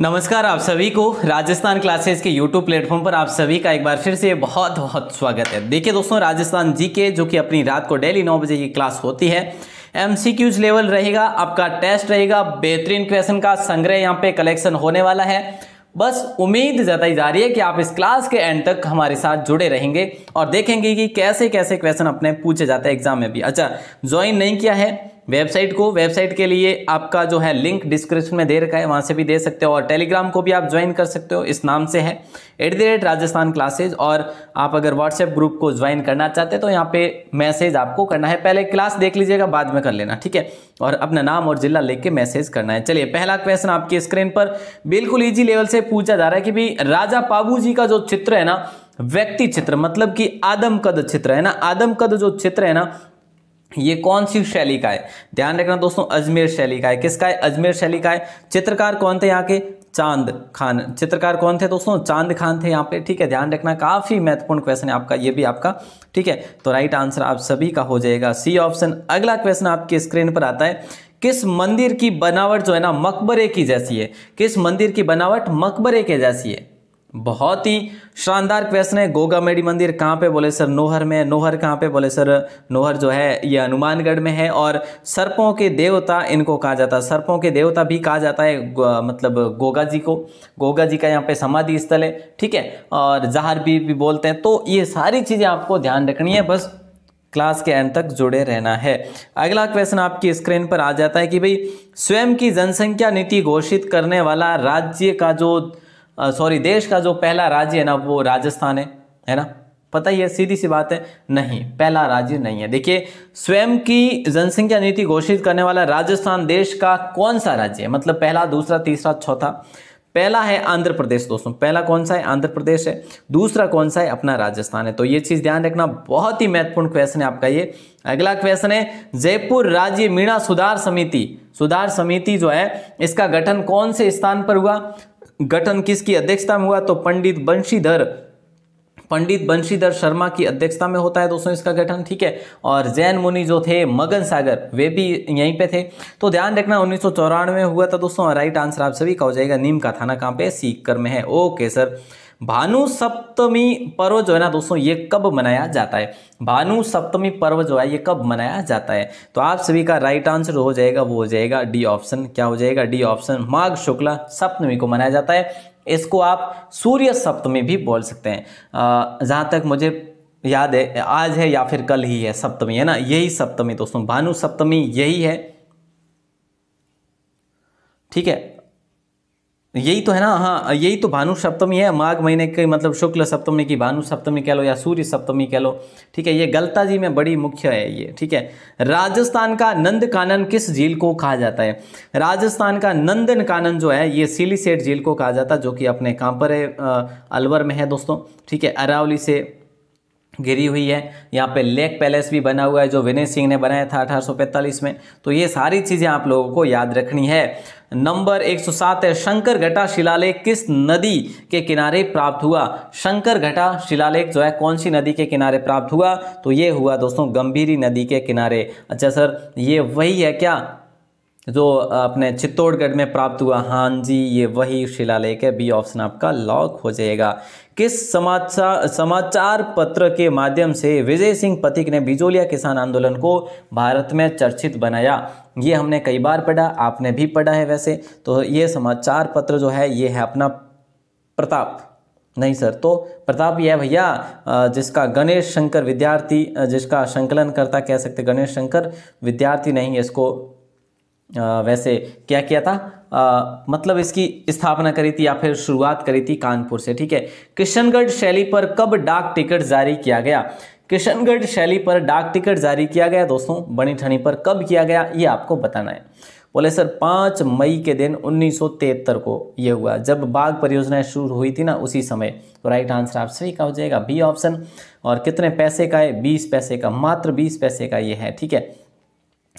नमस्कार आप सभी को राजस्थान क्लासेस के यूट्यूब प्लेटफॉर्म पर आप सभी का एक बार फिर से बहुत बहुत स्वागत है देखिए दोस्तों राजस्थान जी के जो कि अपनी रात को डेली नौ बजे की क्लास होती है एम लेवल रहेगा आपका टेस्ट रहेगा बेहतरीन क्वेश्चन का संग्रह यहाँ पे कलेक्शन होने वाला है बस उम्मीद जताई जा रही है कि आप इस क्लास के एंड तक हमारे साथ जुड़े रहेंगे और देखेंगे कि कैसे कैसे क्वेश्चन अपने पूछे जाते हैं एग्जाम में भी अच्छा ज्वाइन नहीं किया है वेबसाइट को वेबसाइट के लिए आपका जो है लिंक डिस्क्रिप्शन में दे रखा है वहाँ से भी दे सकते हो और टेलीग्राम को भी आप ज्वाइन कर सकते हो इस नाम से है at the rate Rajasthan classes और आप अगर व्हाट्सएप ग्रुप को ज्वाइन करना चाहते हैं तो यहाँ पे मैसेज आपको करना है पहले क्लास देख लीजिएगा बाद में कर लेना ठीक है और अपना नाम और जिला लिख के मैसेज करना है चलिए पहला क्वेश्चन आपकी स्क्रीन पर बिल्कुल ईजी लेवल से पूछा जा रहा है कि भाई राजा बाबू जी का जो चित्र है ना व्यक्ति चित्र मतलब कि आदम कद चित्र है ना आदम कद जो चित्र है ना ये कौन सी शैली का है ध्यान रखना दोस्तों अजमेर शैली का है किसका है अजमेर शैली का है चित्रकार कौन थे यहाँ के चांद खान चित्रकार कौन थे दोस्तों चांद खान थे यहाँ पे ठीक है ध्यान रखना काफ़ी महत्वपूर्ण क्वेश्चन है आपका ये भी आपका ठीक है तो राइट आंसर आप सभी का हो जाएगा सी ऑप्शन अगला क्वेश्चन आपकी स्क्रीन पर आता है किस मंदिर की बनावट जो है ना मकबरे की जैसी है किस मंदिर की बनावट मकबरे के जैसी है बहुत ही शानदार क्वेश्चन है गोगा मेडी मंदिर कहाँ पे बोले सर नोहर में नोहर कहाँ पे बोले सर नोहर जो है ये हनुमानगढ़ में है और सर्पों के देवता इनको कहा जाता है सर्पों के देवता भी कहा जाता है मतलब गोगा जी को गोगा जी का यहाँ पे समाधि स्थल है ठीक है और जहार भी, भी बोलते हैं तो ये सारी चीज़ें आपको ध्यान रखनी है बस क्लास के एंड तक जुड़े रहना है अगला क्वेश्चन आपकी स्क्रीन पर आ जाता है कि भाई स्वयं की जनसंख्या नीति घोषित करने वाला राज्य का जो सॉरी देश का जो पहला राज्य है ना वो राजस्थान है है ना पता ही है सीधी सी बात है नहीं पहला राज्य नहीं है देखिए स्वयं की जनसंख्या नीति घोषित करने वाला राजस्थान देश का कौन सा राज्य है मतलब पहला दूसरा तीसरा चौथा पहला है आंध्र प्रदेश दोस्तों पहला कौन सा है आंध्र प्रदेश है दूसरा कौन सा है अपना राजस्थान है तो ये चीज़ ध्यान रखना बहुत ही महत्वपूर्ण क्वेश्चन है आपका ये अगला क्वेश्चन है जयपुर राज्य मीणा सुधार समिति सुधार समिति जो है इसका गठन कौन से स्थान पर हुआ गठन किसकी अध्यक्षता में हुआ तो पंडित बंशीधर पंडित बंशीधर शर्मा की अध्यक्षता में होता है दोस्तों इसका गठन ठीक है और जैन मुनि जो थे मगन सागर वे भी यहीं पे थे तो ध्यान रखना उन्नीस में हुआ था दोस्तों राइट आंसर आप सभी का हो जाएगा नीम का थाना कहाँ पे सीकर में है ओके सर भानु सप्तमी पर्व जो है ना दोस्तों ये कब मनाया जाता है भानु सप्तमी पर्व जो है ये कब मनाया जाता है तो आप सभी का राइट आंसर हो जाएगा वो हो जाएगा डी ऑप्शन क्या हो जाएगा डी ऑप्शन माघ शुक्ला सप्तमी को मनाया जाता है इसको आप सूर्य सप्तमी भी बोल सकते हैं जहाँ तक मुझे याद है आज है या फिर कल ही है सप्तमी है ना यही सप्तमी दोस्तों भानु सप्तमी यही है ठीक है यही तो है ना हाँ यही तो भानु सप्तमी है माघ महीने के मतलब शुक्ल सप्तमी की भानु सप्तमी कह लो या सूर्य सप्तमी कह लो ठीक है ये गलता जी में बड़ी मुख्य है ये ठीक है राजस्थान का नंद कानन किस झील को कहा जाता है राजस्थान का नंदन कानन जो है ये सिलीसेट झील को कहा जाता है जो कि अपने कहाँ पर है अलवर में है दोस्तों ठीक है अरावली से घिरी हुई है यहाँ पे लेक पैलेस भी बना हुआ है जो विनय सिंह ने बनाया था अठारह में तो ये सारी चीज़ें आप लोगों को याद रखनी है नंबर 107 है शंकर घटा शिलालेख किस नदी के किनारे प्राप्त हुआ शंकर घटा शिलालेख जो है कौन सी नदी के किनारे प्राप्त हुआ तो ये हुआ दोस्तों गंभीरी नदी के किनारे अच्छा सर ये वही है क्या जो अपने चित्तौड़गढ़ में प्राप्त हुआ हाँ जी ये वही शिलालेख है बी ऑप्शन आपका लॉक हो जाएगा किस समाचार समाचार पत्र के माध्यम से विजय सिंह पथिक ने बिजोलिया किसान आंदोलन को भारत में चर्चित बनाया ये हमने कई बार पढ़ा आपने भी पढ़ा है वैसे तो ये समाचार पत्र जो है ये है अपना प्रताप नहीं सर तो प्रताप यह भैया जिसका गणेश शंकर विद्यार्थी जिसका संकलन करता कह सकते गणेश शंकर विद्यार्थी नहीं इसको वैसे क्या किया था आ, मतलब इसकी स्थापना करी थी या फिर शुरुआत करी थी कानपुर से ठीक है किशनगढ़ शैली पर कब डाक टिकट जारी किया गया किशनगढ़ शैली पर डाक टिकट जारी किया गया दोस्तों बनी ठनी पर कब किया गया ये आपको बताना है बोले सर पाँच मई के दिन उन्नीस को ये हुआ जब बाघ परियोजनाएं शुरू हुई थी ना उसी समय तो राइट आंसर आप सही का हो जाएगा बी ऑप्शन और कितने पैसे का है बीस पैसे का मात्र बीस पैसे का ये है ठीक है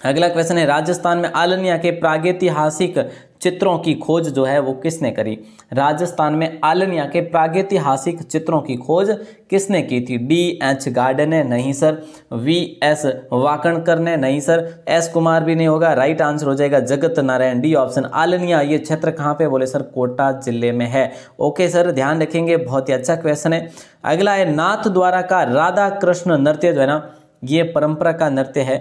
अगला क्वेश्चन है राजस्थान में आलनिया के प्रागैतिहासिक चित्रों की खोज जो है वो किसने करी राजस्थान में आलनिया के प्रागैतिहासिक चित्रों की खोज किसने की थी डी एच गार्डन ने नहीं सर वी एस वाकणकर ने नहीं सर एस कुमार भी नहीं होगा राइट आंसर हो जाएगा जगत नारायण डी ऑप्शन आलनिया ये क्षेत्र कहाँ पे बोले सर कोटा जिले में है ओके सर ध्यान रखेंगे बहुत ही अच्छा क्वेश्चन है अगला है नाथ द्वारा का राधा कृष्ण नृत्य जो है ना ये परंपरा का नृत्य है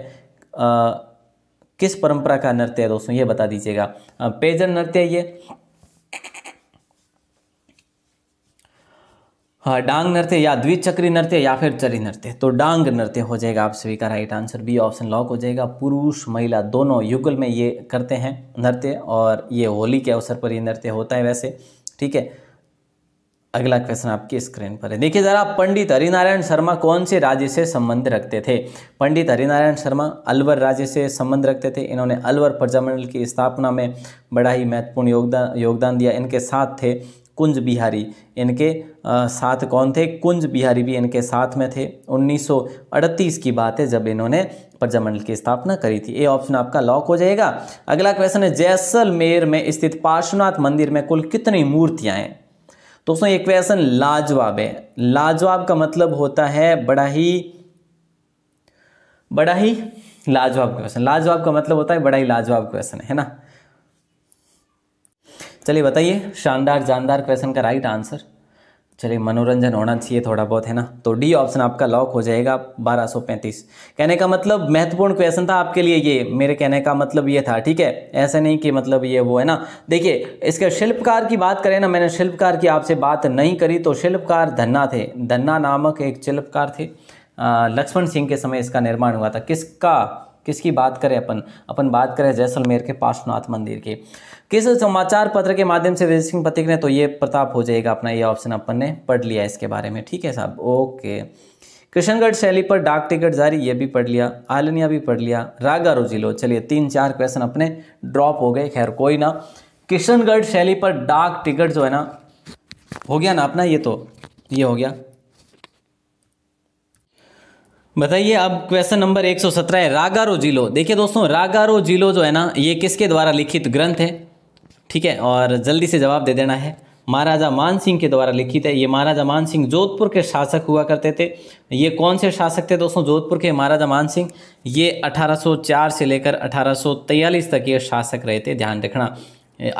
किस परंपरा का नृत्य है दोस्तों ये बता दीजिएगा पेजन नृत्य ये हाँ डांग नृत्य या द्विचक्री नृत्य या फिर चरी नृत्य तो डांग नृत्य हो जाएगा आप सभी का right answer B option lock हो जाएगा पुरुष महिला दोनों युगल में ये करते हैं नृत्य और ये होली के अवसर पर ये नृत्य होता है वैसे ठीक है अगला क्वेश्चन आपकी स्क्रीन पर है देखिए जरा पंडित हरिनारायण शर्मा कौन से राज्य से संबंध रखते थे पंडित हरिनारायण शर्मा अलवर राज्य से संबंध रखते थे इन्होंने अलवर प्रजामंडल की स्थापना में बड़ा ही महत्वपूर्ण योगदान योगदान दिया इनके साथ थे कुंज बिहारी इनके आ, साथ कौन थे कुंज बिहारी भी इनके साथ में थे 1938 की बात है जब इन्होंने प्रजामंडल की स्थापना करी थी ये ऑप्शन आपका लॉक हो जाएगा अगला क्वेश्चन है जैसलमेर में स्थित पार्श्वनाथ मंदिर में कुल कितनी मूर्तियाँ हैं दोस्तों ये क्वेश्चन लाजवाब है लाजवाब का मतलब होता है बड़ा ही बड़ा ही लाजवाब क्वेश्चन लाजवाब का मतलब होता है बड़ा ही लाजवाब क्वेश्चन है ना चलिए बताइए शानदार जानदार क्वेश्चन का राइट आंसर चलिए मनोरंजन होना चाहिए थोड़ा बहुत है ना तो डी ऑप्शन आपका लॉक हो जाएगा 1235 कहने का मतलब महत्वपूर्ण क्वेश्चन था आपके लिए ये मेरे कहने का मतलब ये था ठीक है ऐसा नहीं कि मतलब ये वो है ना देखिए इसके शिल्पकार की बात करें ना मैंने शिल्पकार की आपसे बात नहीं करी तो शिल्पकार धन्ना थे धन्ना नामक एक शिल्पकार थे लक्ष्मण सिंह के समय इसका निर्माण हुआ था किसका किसकी बात करें अपन अपन बात करें जैसलमेर के पार्श्वनाथ मंदिर की किस समाचार पत्र के माध्यम से विजय सिंह पथिक ने तो ये प्रताप हो जाएगा अपना ये ऑप्शन अपन ने पढ़ लिया इसके बारे में ठीक है साहब ओके किशनगढ़ शैली पर डाक टिकट जारी ये भी पढ़ लिया आलनिया भी पढ़ लिया रागा रोजिलो चलिए तीन चार क्वेश्चन अपने ड्रॉप हो गए खैर कोई ना किशनगढ़ शैली पर डाक टिकट जो है ना हो गया ना अपना ये तो ये हो गया बताइए अब क्वेश्चन नंबर 117 है रागारो जिलो देखिए दोस्तों रागारो जिलो जो है ना ये किसके द्वारा लिखित ग्रंथ है ठीक है और जल्दी से जवाब दे देना है महाराजा मान सिंह के द्वारा लिखित है ये महाराजा मान सिंह जोधपुर के शासक हुआ करते थे ये कौन से शासक थे दोस्तों जोधपुर के महाराजा मान सिंह ये 1804 से लेकर 1843 तक ये शासक रहे थे ध्यान रखना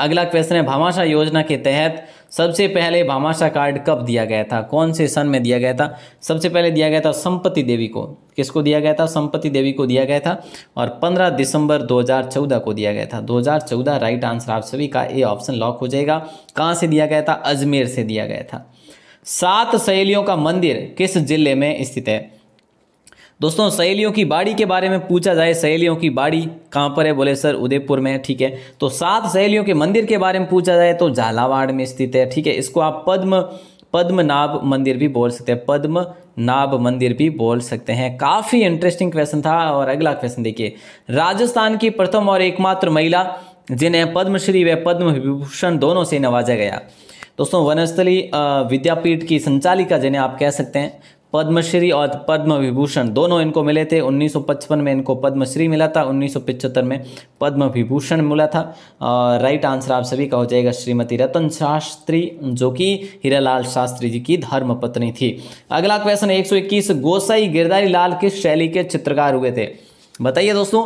अगला क्वेश्चन है भामाशाह योजना के तहत सबसे पहले भामाशाह कार्ड कब दिया गया था कौन से सन में दिया गया था सबसे पहले दिया गया था संपत्ति देवी को किसको दिया गया था संपत्ति देवी को दिया गया था और 15 दिसंबर 2014 को दिया गया था 2014 राइट आंसर आप सभी का ए ऑप्शन लॉक हो जाएगा कहाँ से दिया गया था अजमेर से दिया गया था सात सहेलियों का मंदिर किस जिले में स्थित है दोस्तों सहेलियों की बाड़ी के बारे में पूछा जाए सहेलियों की बाड़ी कहाँ पर है बोले सर उदयपुर में ठीक है तो सात सहेलियों के मंदिर के बारे में पूछा जाए तो झालावाड़ में स्थित है ठीक है इसको आप पद्म पद्मनाभ मंदिर भी बोल सकते हैं पद्मनाभ मंदिर भी बोल सकते हैं काफ़ी इंटरेस्टिंग क्वेश्चन था और अगला क्वेश्चन देखिए राजस्थान की प्रथम और एकमात्र महिला जिन्हें पद्मश्री व पद्म विभूषण दोनों से नवाजा गया दोस्तों वनस्थली विद्यापीठ की संचालिका जिन्हें आप कह सकते हैं पद्मश्री और पद्म विभूषण दोनों इनको मिले थे 1955 में इनको पद्मश्री मिला था 1975 में पद्म विभूषण मिला था राइट आंसर आप सभी का हो जाएगा श्रीमती रतन शास्त्री जो कि हीरालाल शास्त्री जी की धर्म पत्नी थी अगला क्वेश्चन 121 गोसाई गिरधारी लाल किस शैली के चित्रकार हुए थे बताइए दोस्तों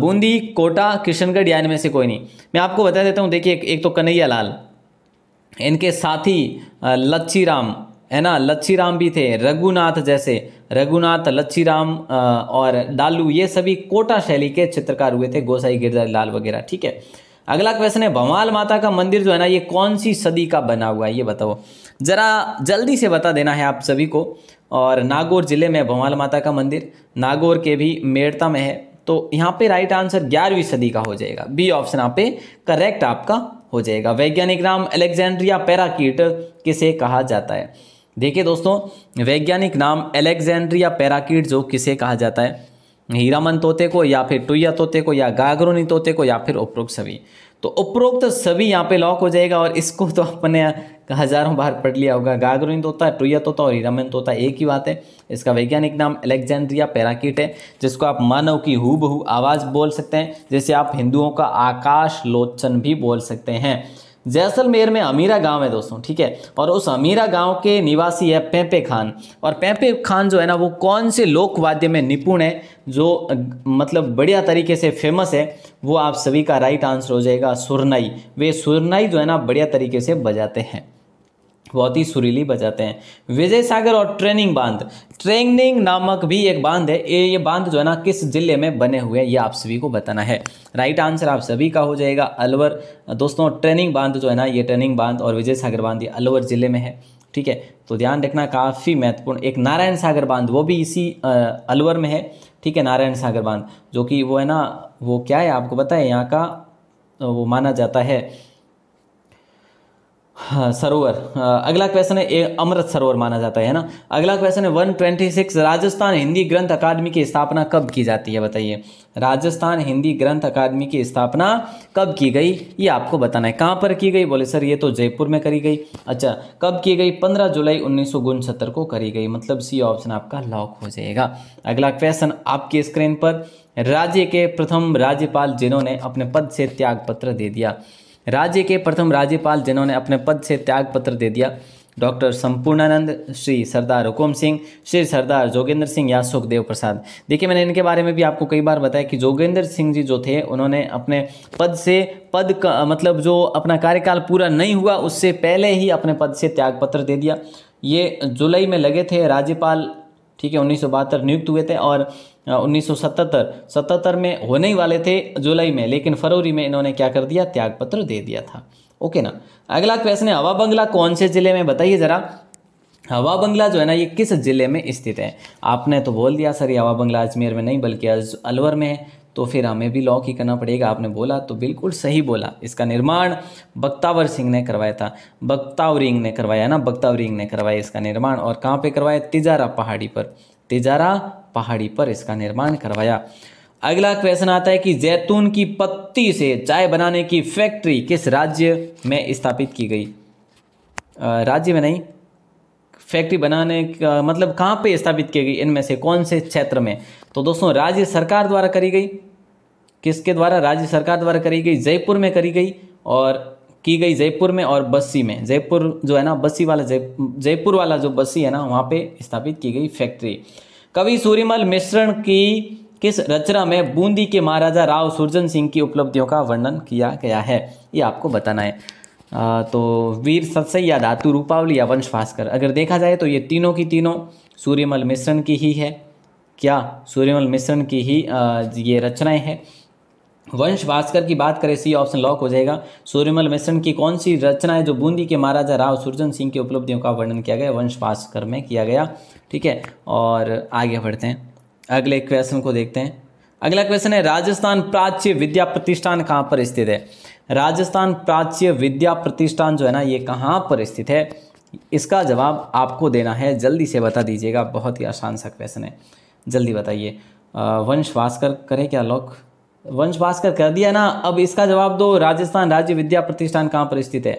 बूंदी कोटा किशनगढ़ या इनमें से कोई नहीं मैं आपको बता देता हूँ देखिए एक तो कन्हैया लाल इनके साथी लच्छी राम है ना लच्छीराम भी थे रघुनाथ जैसे रघुनाथ राम और डालू ये सभी कोटा शैली के चित्रकार हुए थे गोसाई गिरधर लाल वगैरह ठीक है अगला क्वेश्चन है भवाल माता का मंदिर जो है ना ये कौन सी सदी का बना हुआ है ये बताओ ज़रा जल्दी से बता देना है आप सभी को और नागौर ज़िले में भवाल माता का मंदिर नागौर के भी मेड़ता में है तो यहाँ पे राइट आंसर ग्यारहवीं सदी का हो जाएगा बी ऑप्शन यहाँ पे करेक्ट आपका हो जाएगा वैज्ञानिक नाम अलेक्जेंड्रिया पैराकीट किसे कहा जाता है देखिए दोस्तों वैज्ञानिक नाम एलेक्जेंड्रिया पैराकिट जो किसे कहा जाता है हीरामन तोते को या फिर टुया तोते को या गागरोनी तोते को या फिर उपरोक्त सभी तो उपरोक्त तो सभी यहाँ पे लॉक हो जाएगा और इसको तो अपने हजारों बार पढ़ लिया होगा गागरोनी तोता टुया तोता और हीरामन तोता एक ही बात है इसका वैज्ञानिक नाम एलेक्जेंड्रिया पैराकिट है जिसको आप मानव की हु आवाज़ बोल सकते हैं जैसे आप हिंदुओं का आकाश लोचन भी बोल सकते हैं जैसलमेर में अमीरा गांव है दोस्तों ठीक है और उस अमीरा गांव के निवासी है पेंपे खान और पेंपे खान जो है ना वो कौन से लोकवाद्य में निपुण है जो मतलब बढ़िया तरीके से फेमस है वो आप सभी का राइट आंसर हो जाएगा सुरनाई वे सुरनाई जो है ना बढ़िया तरीके से बजाते हैं बहुत ही सुरीली बजाते हैं विजय सागर और ट्रेनिंग बांध ट्रेनिंग नामक भी एक बांध है ये बांध जो है ना किस जिले में बने हुए हैं ये आप सभी को बताना है राइट आंसर आप सभी का हो जाएगा अलवर दोस्तों ट्रेनिंग बांध जो है ना ये ट्रेनिंग बांध और विजय सागर बांध ये अलवर जिले में है ठीक है तो ध्यान रखना काफ़ी महत्वपूर्ण एक नारायण सागर बांध वो भी इसी अलवर में है ठीक है नारायण सागर बांध जो कि वो है ना वो क्या है आपको पता है यहाँ का वो माना जाता है हाँ सरोवर अगला क्वेश्चन है अमृत सरोवर माना जाता है ना अगला क्वेश्चन है one twenty six Rajasthan Hindi Granth Akademi की स्थापना कब की जाती है बताइए राजस्थान हिंदी ग्रंथ अकादमी की स्थापना कब की गई ये आपको बताना है कहाँ पर की गई बोले सर ये तो जयपुर में करी गई अच्छा कब की गई पंद्रह जुलाई उन्नीस को करी गई मतलब सी ऑप्शन आपका लॉक हो जाएगा अगला क्वेश्चन आपकी स्क्रीन पर राज्य के प्रथम राज्यपाल जिन्होंने अपने पद से त्याग पत्र दे दिया राज्य के प्रथम राज्यपाल जिन्होंने अपने पद से त्याग पत्र दे दिया डॉक्टर संपूर्णानंद श्री सरदार हुकुम सिंह श्री सरदार जोगेंद्र सिंह या सुखदेव प्रसाद देखिए मैंने इनके बारे में भी आपको कई बार बताया कि जोगेंद्र सिंह जी जो थे उन्होंने अपने पद से पद का मतलब जो अपना कार्यकाल पूरा नहीं हुआ उससे पहले ही अपने पद से त्याग पत्र दे दिया ये जुलाई में लगे थे राज्यपाल ठीक है उन्नीस नियुक्त हुए थे और हाँ, उन्नीस सौ में होने ही वाले थे जुलाई में लेकिन फरवरी में इन्होंने क्या कर दिया त्यागपत्र दे दिया था ओके ना अगला क्वेश्चन है हवा बंगला कौन से जिले में बताइए ज़रा हवा बंगला जो है ना ये किस ज़िले में स्थित है आपने तो बोल दिया सर ये हवा बंगला अजमेर में नहीं बल्कि अलवर में है तो फिर हमें भी लॉक ही करना पड़ेगा आपने बोला तो बिल्कुल सही बोला इसका निर्माण बक्तावर सिंह ने करवाया था बक्तावरिंग ने करवाया ना बक्तावरिंग ने करवाया इसका निर्माण और कहाँ पे करवाया तिजारा पहाड़ी पर तिजारा पहाड़ी पर इसका निर्माण करवाया अगला क्वेश्चन आता है कि जैतून की पत्ती से चाय बनाने की फैक्ट्री किस राज्य में स्थापित की गई राज्य में नहीं फैक्ट्री बनाने का मतलब कहाँ पे स्थापित की गई इनमें से कौन से क्षेत्र में तो दोस्तों राज्य सरकार द्वारा करी गई किसके द्वारा राज्य सरकार द्वारा करी गई जयपुर में करी गई और की गई जयपुर में और बस्सी में जयपुर जो है ना बस्सी वाला जयपुर वाला जो बस्सी है ना वहाँ पे स्थापित की गई फैक्ट्री कवि सूर्यमल मिश्रण की किस रचना में बूंदी के महाराजा राव सुरजन सिंह की उपलब्धियों का वर्णन किया गया है ये आपको बताना है आ, तो वीर सत्सैया धातु रूपावली या वंश भास्कर अगर देखा जाए तो ये तीनों की तीनों सूर्यमल मिश्रण की ही है क्या सूर्यमल मिश्रण की ही आ, ये रचनाएं हैं वंश भास्कर की बात करें सी ऑप्शन लॉक हो जाएगा सूर्यमल मिश्रण की कौन सी रचना है जो बूंदी के महाराजा राव सुरजन सिंह की उपलब्धियों का वर्णन किया गया वंश भास्कर में किया गया ठीक है और आगे बढ़ते हैं अगले क्वेश्चन को देखते हैं अगला क्वेश्चन है राजस्थान प्राच्य विद्या प्रतिष्ठान कहाँ पर स्थित है राजस्थान प्राच्य विद्या प्रतिष्ठान जो है ना ये कहाँ पर स्थित है इसका जवाब आपको देना है जल्दी से बता दीजिएगा बहुत ही आसान सा क्वेश्चन है जल्दी बताइए वंश भास्कर करें क्या लॉक वंश भास्कर कर दिया ना अब इसका जवाब दो राजस्थान राज्य विद्या प्रतिष्ठान कहाँ पर स्थित है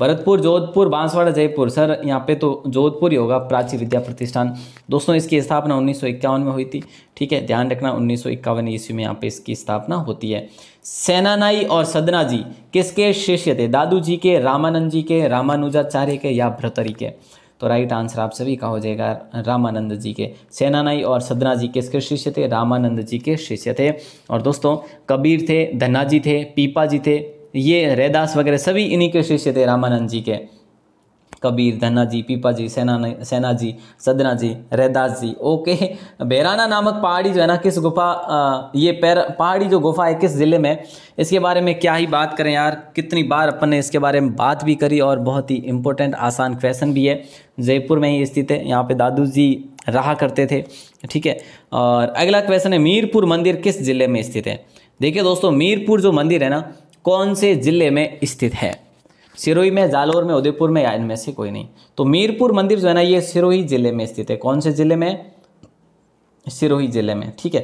भरतपुर जोधपुर बांसवाड़ा जयपुर सर यहाँ पे तो जोधपुर ही होगा प्राची विद्या प्रतिष्ठान दोस्तों इसकी स्थापना उन्नीस में हुई थी ठीक है ध्यान रखना उन्नीस सौ ईस्वी में यहाँ पे इसकी स्थापना होती है सेनानाई और सदना जी किसके शिष्य थे दादू जी के रामानंद जी के रामानुजाचार्य के या भ्रतरी के तो राइट आंसर आप सभी का हो जाएगा रामानंद जी के सेनानाई और सदना जी किसके शिष्य थे रामानंद जी के शिष्य थे और दोस्तों कबीर थे धन्ना जी थे पीपा जी थे ये रैदास वगैरह सभी इन्हीं के शिष्य थे रामानंद जी के कबीर धना जी पीपा जी सेना सेना जी सदना जी रैदास जी ओके बैराना नामक पहाड़ी जो है ना किस गुफा ये पैर पहाड़ी जो गुफा है किस ज़िले में इसके बारे में क्या ही बात करें यार कितनी बार अपन ने इसके बारे में बात भी करी और बहुत ही इंपॉर्टेंट आसान क्वेश्चन भी है जयपुर में ही स्थित है यहाँ पर दादू जी रहा करते थे ठीक है और अगला क्वेश्चन है मीरपुर मंदिर किस ज़िले में स्थित है देखिए दोस्तों मीरपुर जो मंदिर है ना कौन से ज़िले में स्थित है सिरोही में जालोर में उदयपुर में या इनमें से कोई नहीं तो मीरपुर मंदिर जो है ना ये सिरोही जिले में स्थित है कौन से जिले में सिरोही जिले में ठीक है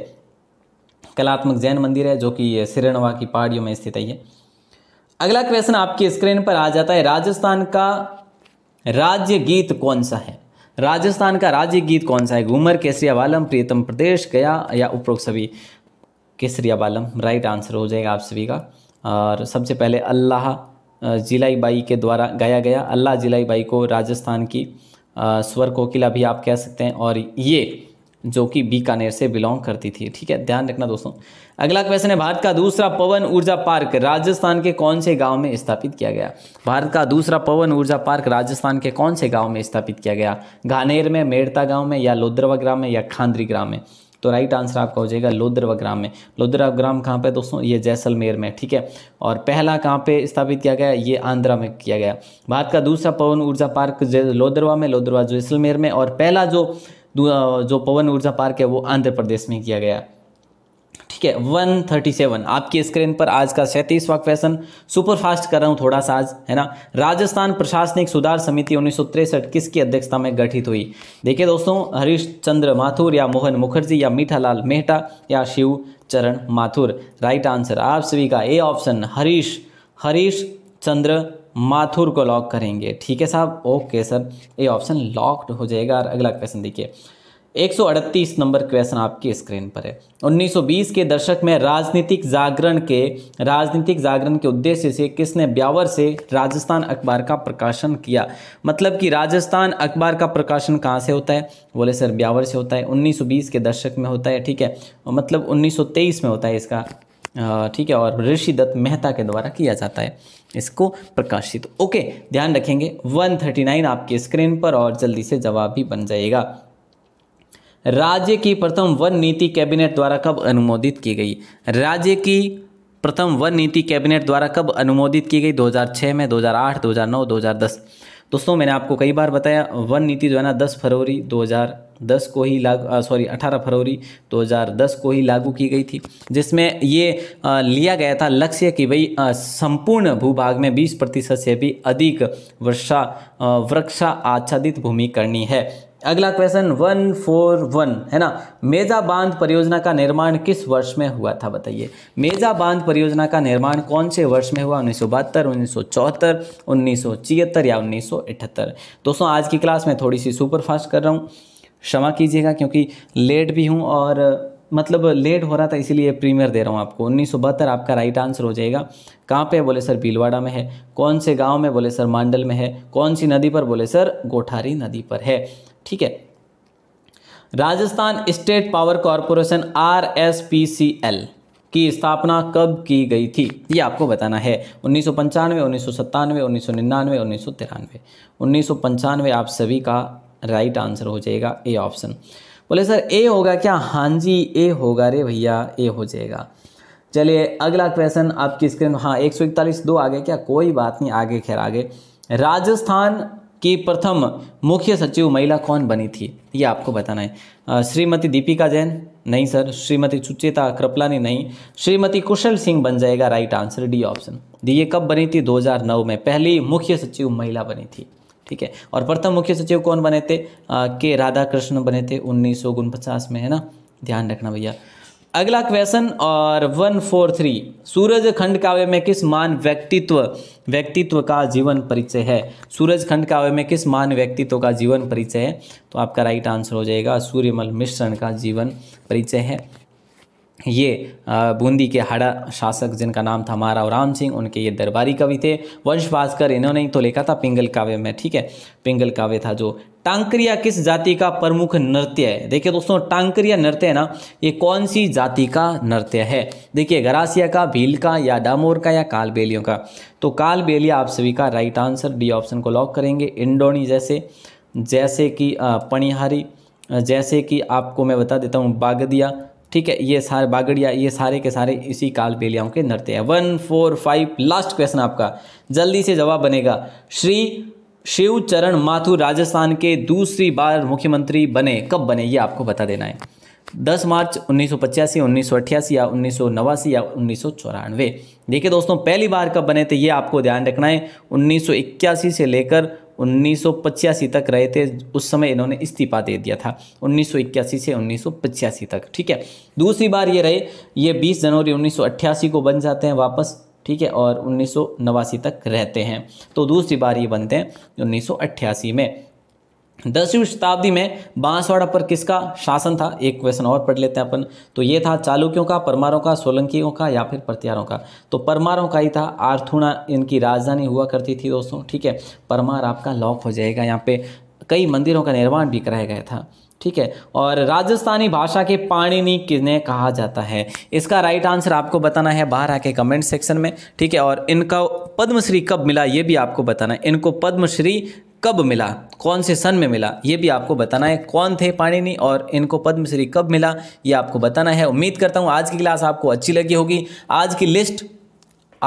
कलात्मक जैन मंदिर है जो कि सिरनवा की पहाड़ियों में स्थित है ये अगला क्वेश्चन आपकी स्क्रीन पर आ जाता है राजस्थान का राज्य गीत कौन सा है राजस्थान का राज्य गीत कौन सा है घूमर केसरिया बालम प्रियतम प्रदेश गया या उपरोक्त सभी केसरिया बालम राइट आंसर हो जाएगा आप सभी का और सबसे पहले अल्लाह जिलाई बाई के द्वारा गाया गया अल्लाह जिलाई बाई को राजस्थान की स्वर कोकिला भी आप कह सकते हैं और ये जो कि बीकानेर से बिलोंग करती थी ठीक है ध्यान रखना दोस्तों अगला क्वेश्चन है भारत का दूसरा पवन ऊर्जा पार्क राजस्थान के कौन से गांव में स्थापित किया गया भारत का दूसरा पवन ऊर्जा पार्क राजस्थान के कौन से गांव में स्थापित किया गया घानेर में मेड़ता गांव में या लोद्रवा ग्राम में या खांद्री ग्राम में तो राइट आंसर आपका हो जाएगा लोद्रवा ग्राम में लोधरवा ग्राम कहाँ पे दोस्तों ये जैसलमेर में ठीक है और पहला कहाँ पे स्थापित किया गया ये आंध्रा में किया गया भारत का दूसरा पवन ऊर्जा पार्क लोद्रवा में लोद्रवा जैसलमेर में और पहला जो जो पवन ऊर्जा पार्क है वो आंध्र प्रदेश में किया गया ठीक है वन थर्टी सेवन आपकी स्क्रीन पर आज का सैंतीसवां क्वेश्चन सुपर फास्ट कर रहा हूँ थोड़ा सा आज है ना राजस्थान प्रशासनिक सुधार समिति उन्नीस किसकी अध्यक्षता में गठित हुई देखिए दोस्तों हरीश चंद्र माथुर या मोहन मुखर्जी या मीठालाल मेहटा या शिव चरण माथुर राइट आंसर आप सभी का ए ऑप्शन हरीश हरीश चंद्र माथुर को लॉक करेंगे ठीक है साहब okay sir A option locked हो जाएगा और अगला क्वेश्चन देखिए 138 नंबर क्वेश्चन आपकी स्क्रीन पर है 1920 के दशक में राजनीतिक जागरण के राजनीतिक जागरण के उद्देश्य से किसने ब्यावर से राजस्थान अखबार का प्रकाशन किया मतलब कि राजस्थान अखबार का प्रकाशन कहाँ से होता है बोले सर ब्यावर से होता है 1920 के दशक में होता है ठीक है मतलब 1923 में होता है इसका ठीक है और ऋषि दत्त मेहता के द्वारा किया जाता है इसको प्रकाशित ओके ध्यान रखेंगे वन आपकी स्क्रीन पर और जल्दी से जवाब भी बन जाएगा राज्य की प्रथम वन नीति कैबिनेट द्वारा कब अनुमोदित की गई राज्य की प्रथम वन नीति कैबिनेट द्वारा कब अनुमोदित की गई 2006 में 2008 2009 2010 दोस्तों मैंने आपको कई बार बताया वन नीति जो है ना 10 फरवरी 2010 को ही लागू सॉरी 18 फरवरी 2010 को ही लागू की गई थी जिसमें ये आ, लिया गया था लक्ष्य कि भाई संपूर्ण भूभाग में 20 प्रतिशत से भी अधिक वर्षा वृक्षा आच्छादित भूमि करनी है अगला क्वेश्चन वन फोर वन है ना मेजा बांध परियोजना का निर्माण किस वर्ष में हुआ था बताइए मेजा बांध परियोजना का निर्माण कौन से वर्ष में हुआ उन्नीस सौ बहत्तर उन्नीस सौ चौहत्तर उन्नीस सौ छिहत्तर या उन्नीस सौ अठहत्तर दोस्तों आज की क्लास में थोड़ी सी सुपर फास्ट कर रहा हूँ क्षमा कीजिएगा क्योंकि लेट भी हूँ और मतलब लेट हो रहा था इसीलिए प्रीमियर दे रहा हूँ आपको उन्नीस आपका राइट आंसर हो जाएगा कहाँ पे बोले सर भीलवाड़ा में है कौन से गांव में बोले सर मांडल में है कौन सी नदी पर बोले सर गोठारी नदी पर है ठीक है Rajasthan state power corporation R S P C L की स्थापना कब की गई थी ये आपको बताना है उन्नीस सौ पंचानवे उन्नीस सौ सत्तानवे उन्नीस सौ निन्यानवे उन्नीस सौ तिरानवे उन्नीस सौ पंचानवे आप सभी का राइट आंसर हो जाएगा ए ऑप्शन बोले सर ए होगा क्या हाँ जी ए होगा रे भैया ए हो जाएगा चलिए अगला क्वेश्चन आपकी स्क्रीन हाँ एक सौ इकतालीस दो आगे क्या कोई बात नहीं आगे खैर आगे राजस्थान की प्रथम मुख्य सचिव महिला कौन बनी थी ये आपको बताना है श्रीमती दीपिका जैन नहीं सर श्रीमती सुचेता कृपलानी नहीं श्रीमती कुशल सिंह बन जाएगा राइट आंसर डी ऑप्शन ये कब बनी थी 2009 में पहली मुख्य सचिव महिला बनी थी ठीक है और प्रथम मुख्य सचिव कौन बने थे के राधा कृष्ण बने थे उन्नीस में है ना ध्यान रखना भैया अगला क्वेश्चन और वन फोर थ्री सूरज खंड काव्य में किस मान व्यक्तित्व व्यक्तित्व का जीवन परिचय है सूरज खंड काव्य में किस मान व्यक्तित्व का जीवन परिचय है तो आपका राइट आंसर हो जाएगा सूर्यमल मिश्रण का जीवन परिचय है ये बूंदी के हड़ा शासक जिनका नाम था महाराव राम सिंह उनके ये दरबारी कवि थे वंश भास्कर इन्होंने ही तो लिखा था पिंगल काव्य में ठीक है पिंगल काव्य था जो टांकरिया किस जाति का प्रमुख नृत्य है देखिए दोस्तों टांकरिया नृत्य है ना ये कौन सी जाति का नृत्य है देखिए गरासिया का भील का या डामोर का या कालबेलियों का तो कालबेलिया आप सभी का राइट आंसर डी ऑप्शन को लॉक करेंगे इंडोनी जैसे जैसे कि पणिहारी जैसे कि आपको मैं बता देता हूँ बागदिया ठीक है ये सारे बागड़िया ये सारे के सारे इसी कालबेलियाओं के नृत्य हैं one four five last question आपका जल्दी से जवाब बनेगा श्री शिव चरण माथुर राजस्थान के दूसरी बार मुख्यमंत्री बने कब बने ये आपको बता देना है 10 मार्च उन्नीस सौ पचासी उन्नीस सौ अट्ठासी या उन्नीस सौ नवासी या उन्नीस सौ चौरानवे देखिए दोस्तों पहली बार कब बने थे ये आपको ध्यान रखना है उन्नीस सौ इक्यासी से लेकर उन्नीस सौ पचासी तक रहे थे उस समय इन्होंने इस्तीफा दे दिया था उन्नीस सौ इक्यासी से उन्नीस सौ पचासी तक ठीक है दूसरी बार ये रहे ये बीस जनवरी उन्नीस सौ अट्ठासी को बन जाते हैं वापस ठीक है और उन्नीस सौ नवासी तक रहते हैं तो दूसरी बार ये बनते हैं उन्नीस सौ अट्ठासी में दसवीं शताब्दी में बांसवाड़ा पर किसका शासन था एक क्वेश्चन और पढ़ लेते हैं अपन तो ये था चालुक्यों का परमारों का सोलंकियों का या फिर प्रत्यारों का तो परमारों का ही था आर्थुणा इनकी राजधानी हुआ करती थी दोस्तों ठीक है परमार आपका लॉक हो जाएगा यहाँ पे कई मंदिरों का निर्माण भी कराया गया था ठीक है और राजस्थानी भाषा के पाणिनि किन्हें कहा जाता है इसका राइट आंसर आपको बताना है बाहर आके कमेंट सेक्शन में ठीक है और इनका पद्मश्री कब मिला ये भी आपको बताना है इनको पद्मश्री कब मिला कौन से सन में मिला ये भी आपको बताना है कौन थे पाणिनि और इनको पद्मश्री कब मिला ये आपको बताना है उम्मीद करता हूँ आज की क्लास आपको अच्छी लगी होगी आज की लिस्ट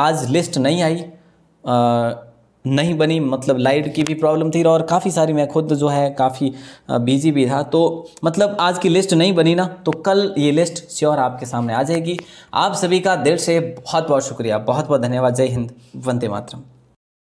आज लिस्ट नहीं आई आ, नहीं बनी मतलब लाइट की भी प्रॉब्लम थी और काफ़ी सारी मैं खुद जो है काफ़ी बिजी भी था तो मतलब आज की लिस्ट नहीं बनी ना तो कल ये लिस्ट श्योर आपके सामने आ जाएगी आप सभी का दिल से बहुत बहुत शुक्रिया बहुत बहुत धन्यवाद जय हिंद वंदे मातरम